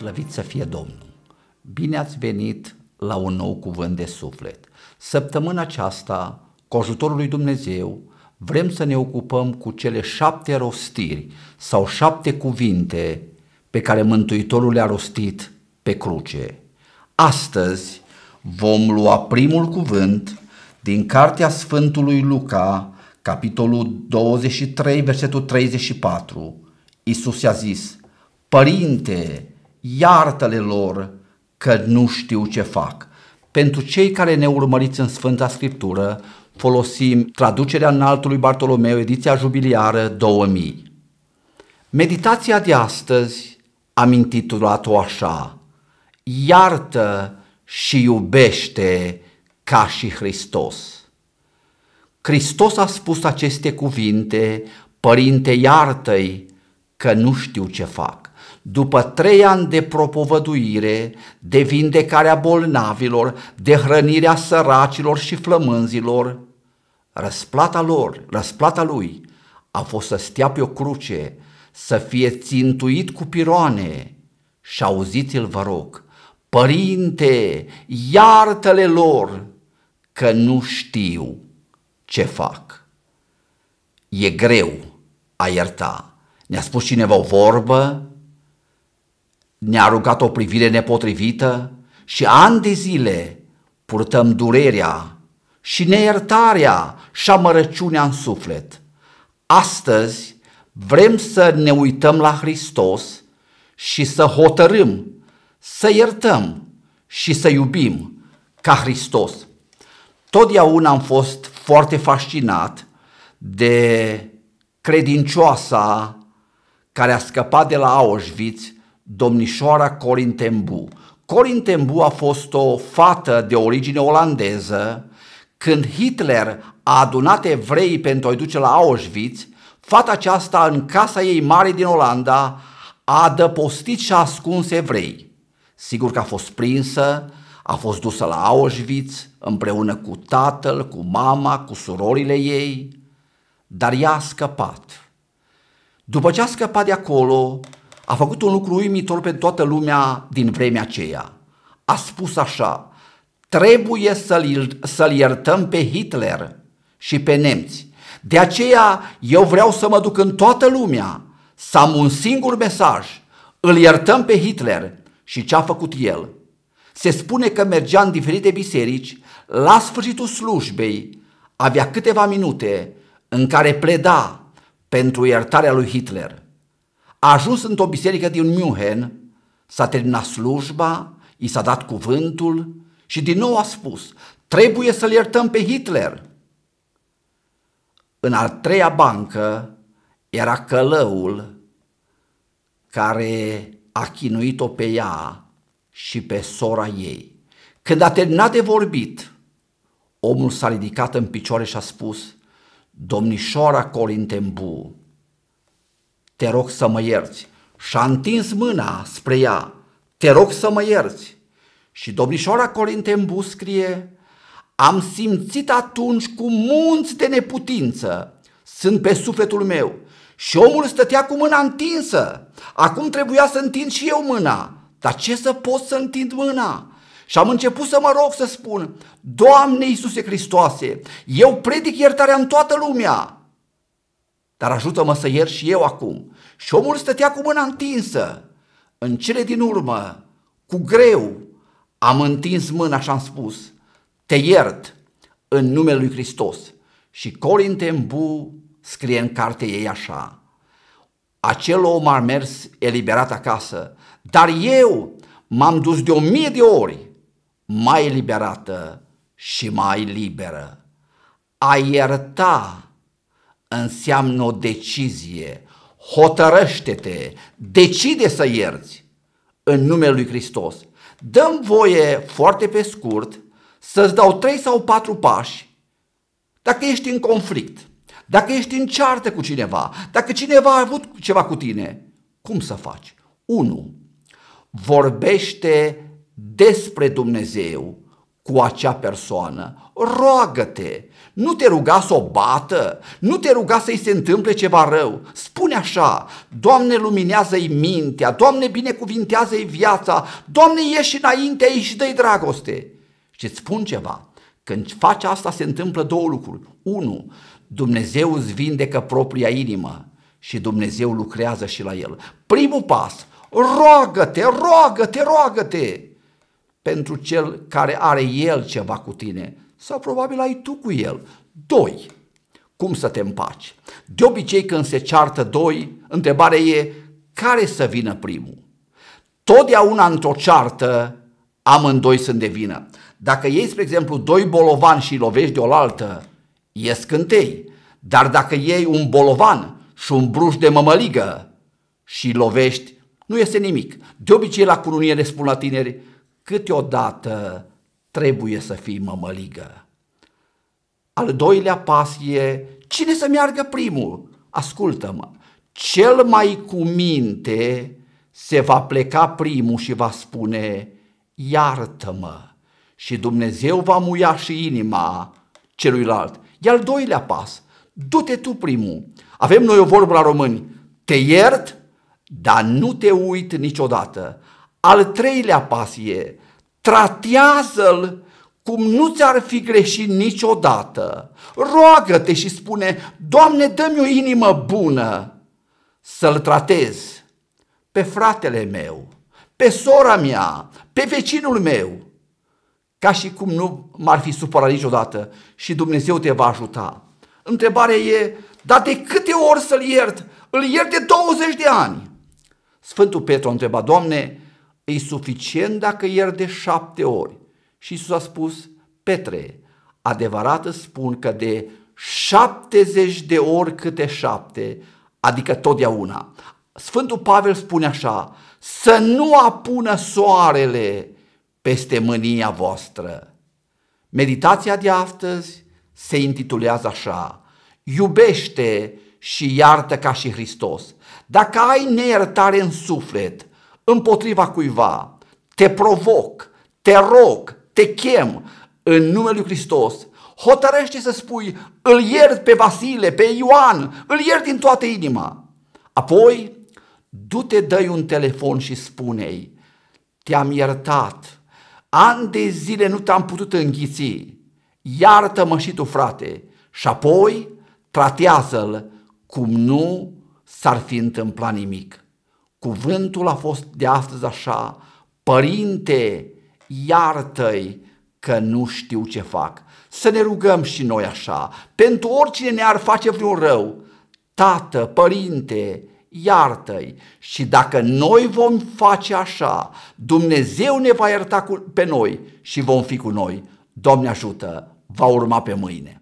slăvit să fie Domnul! Bine ați venit la un nou cuvânt de suflet! Săptămâna aceasta, cu ajutorul lui Dumnezeu, vrem să ne ocupăm cu cele șapte rostiri sau șapte cuvinte pe care Mântuitorul le-a rostit pe cruce. Astăzi vom lua primul cuvânt din Cartea Sfântului Luca, capitolul 23, versetul 34. Isus i-a zis, Părinte, iartă-le lor că nu știu ce fac. Pentru cei care ne urmăriți în Sfânta Scriptură, folosim traducerea înaltului Bartolomeu, ediția jubiliară 2000. Meditația de astăzi am intitulat-o așa, Iartă și iubește ca și Hristos. Hristos a spus aceste cuvinte, Părinte iartă-i că nu știu ce fac după trei ani de propovăduire, de vindecarea bolnavilor, de hrănirea săracilor și flămânzilor, răsplata lor, răsplata lui, a fost să stea pe o cruce, să fie țintuit cu piroane. Și auziți-l, vă rog, Părinte, iartă-le lor, că nu știu ce fac. E greu a ierta. Ne-a spus cineva o vorbă, ne-a rugat o privire nepotrivită și ani de zile purtăm durerea și neiertarea și amărăciunea în suflet. Astăzi vrem să ne uităm la Hristos și să hotărâm, să iertăm și să iubim ca Hristos. Totdeauna am fost foarte fascinat de credincioasa care a scăpat de la Auschwitz domnișoara Corin Tembu. Corin Tembu a fost o fată de origine olandeză. Când Hitler a adunat evrei pentru a-i duce la Auschwitz, fata aceasta în casa ei mare din Olanda a adăpostit și a ascuns evrei. Sigur că a fost prinsă, a fost dusă la Auschwitz împreună cu tatăl, cu mama, cu surorile ei, dar ea a scăpat. După ce a scăpat de acolo, a făcut un lucru uimitor pentru toată lumea din vremea aceea. A spus așa, trebuie să-l, să iertăm pe Hitler și pe nemți. De aceea eu vreau să mă duc în toată lumea să am un singur mesaj, îl iertăm pe Hitler și ce a făcut el. Se spune că mergea în diferite biserici, la sfârșitul slujbei avea câteva minute în care pleda pentru iertarea lui Hitler. A ajuns într-o biserică din München, s-a terminat slujba, i s-a dat cuvântul și din nou a spus, trebuie să-l iertăm pe Hitler. În a treia bancă era călăul care a chinuit-o pe ea și pe sora ei. Când a terminat de vorbit, omul s-a ridicat în picioare și a spus, Domnișoara Corintembu, te rog să mă ierți. Și-a întins mâna spre ea, te rog să mă ierți. Și domnișoara în scrie, am simțit atunci cu munți de neputință, sunt pe sufletul meu. Și omul stătea cu mâna întinsă. Acum trebuia să întind și eu mâna. Dar ce să pot să întind mâna? Și am început să mă rog să spun, Doamne Iisuse Hristoase, eu predic iertarea în toată lumea, dar ajută-mă să ier și eu acum. Și omul stătea cu mâna întinsă. În cele din urmă, cu greu, am întins mâna și am spus, te iert în numele lui Hristos. Și Colin Tembu scrie în carte ei așa, acel om a mers eliberat acasă, dar eu m-am dus de o mie de ori mai eliberată și mai liberă. A ierta înseamnă o decizie. Hotărăște-te, decide să ierți în numele lui Hristos. Dăm voie foarte pe scurt să-ți dau trei sau patru pași dacă ești în conflict, dacă ești în ceartă cu cineva, dacă cineva a avut ceva cu tine, cum să faci? 1. Vorbește despre Dumnezeu cu acea persoană. Roagă-te! Nu te ruga să o bată, nu te ruga să-i se întâmple ceva rău. Spune așa, Doamne luminează-i mintea, Doamne binecuvintează-i viața, Doamne ieși înainte ei și dă-i dragoste. Și îți spun ceva, când faci asta se întâmplă două lucruri. Unu, Dumnezeu îți vindecă propria inimă și Dumnezeu lucrează și la el. Primul pas, roagă-te, roagă-te, roagă-te! pentru cel care are el ceva cu tine sau probabil ai tu cu el. Doi, cum să te împaci? De obicei când se ceartă doi, întrebarea e care să vină primul? Totdeauna într-o ceartă amândoi sunt de vină. Dacă iei, spre exemplu, doi bolovani și lovești de oaltă, e scântei. Dar dacă iei un bolovan și un bruș de mămăligă și lovești, nu este nimic. De obicei la curuniere spun la tineri, câteodată trebuie să fii mămăligă. Al doilea pas e cine să meargă primul? Ascultă-mă, cel mai cu minte se va pleca primul și va spune iartă-mă și Dumnezeu va muia și inima celuilalt. E al doilea pas, du-te tu primul. Avem noi o vorbă la români, te iert, dar nu te uit niciodată. Al treilea pas e, tratează-l cum nu ți-ar fi greșit niciodată. Roagă-te și spune, Doamne, dă-mi o inimă bună să-l tratez pe fratele meu, pe sora mea, pe vecinul meu, ca și cum nu m-ar fi supărat niciodată și Dumnezeu te va ajuta. Întrebarea e, dar de câte ori să-l iert? Îl iert de 20 de ani. Sfântul Petru a întrebat, Doamne, E suficient dacă ieri de șapte ori. Și Iisus a spus, Petre, adevărat îți spun că de 70 de ori câte șapte, adică totdeauna. Sfântul Pavel spune așa, să nu apună soarele peste mânia voastră. Meditația de astăzi se intitulează așa, iubește și iartă ca și Hristos. Dacă ai neiertare în suflet, împotriva cuiva, te provoc, te rog, te chem în numele lui Hristos, hotărăște să spui, îl iert pe Vasile, pe Ioan, îl iert din toată inima. Apoi, du-te, dă un telefon și spune-i, te-am iertat, ani de zile nu te-am putut înghiți, iartă-mă și tu, frate, și apoi tratează-l cum nu s-ar fi întâmplat nimic. Cuvântul a fost de astăzi așa, Părinte, iartă-i că nu știu ce fac. Să ne rugăm și noi așa, pentru oricine ne-ar face vreun rău. Tată, părinte, iartă-i și dacă noi vom face așa, Dumnezeu ne va ierta pe noi și vom fi cu noi. Doamne ajută, va urma pe mâine.